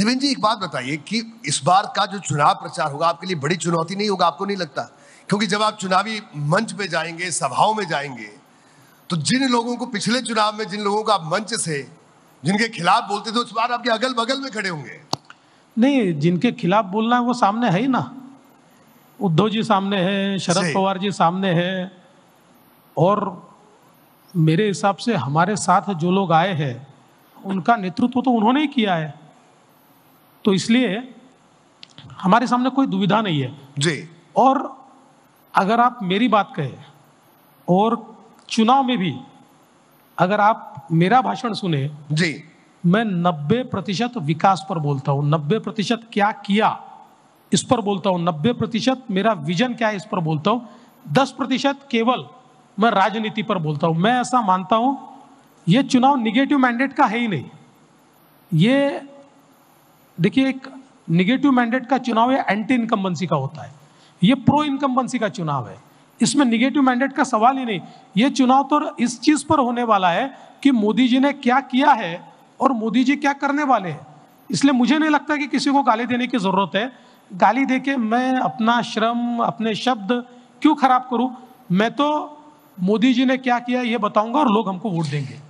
देवेंद्र जी एक बात बताइए कि इस बार का जो चुनाव प्रचार होगा आपके लिए बड़ी चुनौती नहीं होगा आपको नहीं लगता क्योंकि जब आप चुनावी मंच में जाएंगे सभाओं में जाएंगे तो जिन लोगों को पिछले चुनाव में जिन लोगों को आप मंच से जिनके खिलाफ बोलते थे उस बार आपके अगल बगल में खड़े होंगे नहीं जिनके खिलाफ बोलना है वो सामने है ही ना उद्धव जी सामने है शरद पवार जी सामने है और मेरे हिसाब से हमारे साथ जो लोग आए हैं उनका नेतृत्व तो उन्होंने ही किया है तो इसलिए हमारे सामने कोई दुविधा नहीं है जी और अगर आप मेरी बात कहे और चुनाव में भी अगर आप मेरा भाषण सुने जी मैं नब्बे प्रतिशत विकास पर बोलता हूँ नब्बे प्रतिशत क्या किया इस पर बोलता हूँ नब्बे प्रतिशत मेरा विजन क्या है इस पर बोलता हूँ दस प्रतिशत केवल मैं राजनीति पर बोलता हूँ मैं ऐसा मानता हूँ ये चुनाव निगेटिव मैंडेट का है ही नहीं ये देखिए एक निगेटिव मैंडेट का चुनाव या एंटी इनकम्बेंसी का होता है ये प्रो इनकम्बेंसी का चुनाव है इसमें निगेटिव मैंडेट का सवाल ही नहीं ये चुनाव तो इस चीज पर होने वाला है कि मोदी जी ने क्या किया है और मोदी जी क्या करने वाले हैं इसलिए मुझे नहीं लगता कि किसी को गाली देने की ज़रूरत है गाली दे के मैं अपना श्रम अपने शब्द क्यों खराब करूं मैं तो मोदी जी ने क्या किया ये बताऊंगा और लोग हमको वोट देंगे